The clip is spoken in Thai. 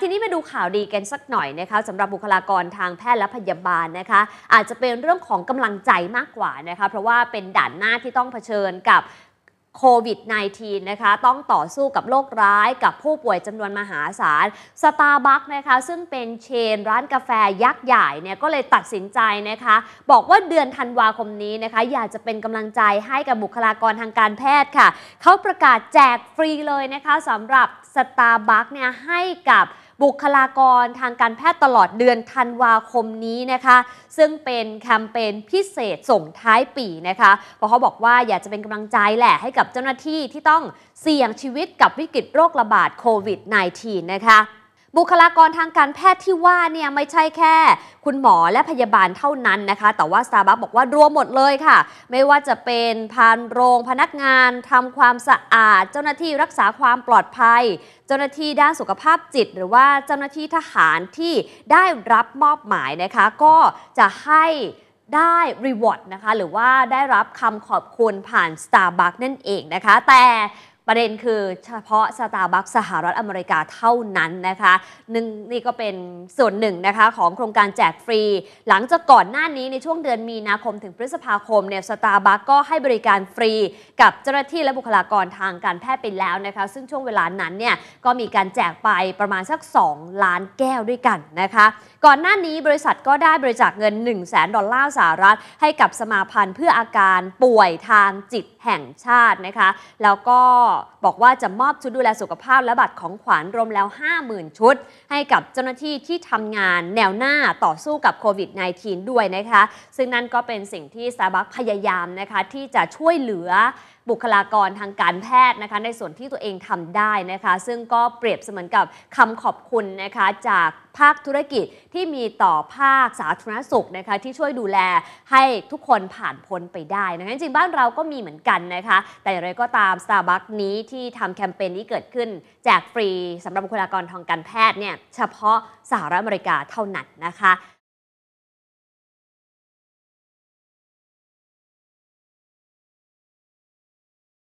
ทีนี้มาดูข่าวดีกันสักหน่อยนะคะสำหรับบุคลากรทางแพทย์และพยาบาลนะคะ อาจจะเป็นเรื่องของกำลังใจมากกว่านะคะเพราะว่าเป็นด่านหน้าที่ต้องเผชิญกับโควิด -19 นะคะต้องต่อสู้กับโรคร้ายกับผู้ป่วยจำนวนมหาศาลสตาร์บัคนะคะซึ่งเป็นเชนร้านกาแฟยักษ์ใหญ่เนี่ยก็เลยตัดสินใจนะคะ บอกว่าเดือนธันวาคมนี้นะคะ อยากจะเป็นกำลังใจให้กับบุคลากรทางการแพทย์ค่ะเขาประกาศแจกฟรีเลยนะคะสำหรับสตาร์บัคเนี่ยให้กับบุคลากรทางการแพทย์ตลอดเดือนธันวาคมนี้นะคะ ซึ่งเป็นแคมเปญพิเศษส่งท้ายปีนะคะ เพราะเขาบอกว่าอยากจะเป็นกำลังใจแหละให้กับเจ้าหน้าที่ที่ต้องเสี่ยงชีวิตกับวิกฤตโรคระบาดโควิด -19 นะคะบุคลากรทางการแพทย์ที่ว่าเนี่ยไม่ใช่แค่คุณหมอและพยาบาลเท่านั้นนะคะ แต่ว่าสตาร์บัคบอกว่า รวมหมดเลยค่ะ ไม่ว่าจะเป็นพานโรงพนักงานทำความสะอาด เจ้าหน้าที่รักษาความปลอดภัย เจ้าหน้าที่ด้านสุขภาพจิต หรือว่าเจ้าหน้าที่ทหารที่ได้รับมอบหมายนะคะก็จะให้ได้รีวอร์ดนะคะหรือว่าได้รับคำขอบคุณผ่าน Starbucks นั่นเองนะคะ แต่ประเด็นคือเฉพาะสตาร์บัคสหรัฐอเมริกาเท่านั้นนะคะนึ่งนี่ก็เป็นส่วนหนึ่งนะคะ ของโครงการแจกฟรี หลังจากก่อนหน้านี้ในช่วงเดือนมีนาคมถึงพฤษภาคมเนี่ยสตาร์บัคก็ให้บริการฟรี กับเจ้าหน้าที่และบุคลากรทางการแพทย์ไปแล้วนะคะ ซึ่งช่วงเวลานั้นเนี่ย ก็มีการแจกไปประมาณสัก 2 ล้านแก้วด้วยกันนะคะ ก่อนหน้านี้บริษัทก็ได้บริจาคเงิน 1 0 0 0 0แดอลลาร์สหรัฐให้กับสมาพันธ์เพื่ออาการป่วยทางจิตแห่งชาตินะคะแล้วก็บอกว่าจะมอบชุดดูแลสุขภาพและบัตรของขวัญรวมแล้ว 50,000 ชุด ให้กับเจ้าหน้าที่ที่ทำงานแนวหน้าต่อสู้กับโควิด -19 ด้วยนะคะ ซึ่งนั่นก็เป็นสิ่งที่ซาบักพยายามนะคะ ที่จะช่วยเหลือบุคลากรทางการแพทย์นะคะ ในส่วนที่ตัวเองทำได้นะคะ ซึ่งก็เปรียบเสมือนกับคำขอบคุณนะคะจากภาคธุรกิจที่มีต่อภาคสาธารณสุขนะคะที่ช่วยดูแลให้ทุกคนผ่านพ้นไปได้นะคะจริงบ้านเราก็มีเหมือนกันนะคะ แต่อย่างไรก็ตาม Starbucks นี้ที่ทำแคมเปญนี้เกิดขึ้นแจกฟรีสำหรับบุคลากรทางการแพทย์เนี่ยเฉพาะสหรัฐอเมริกาเท่านั้นนะคะ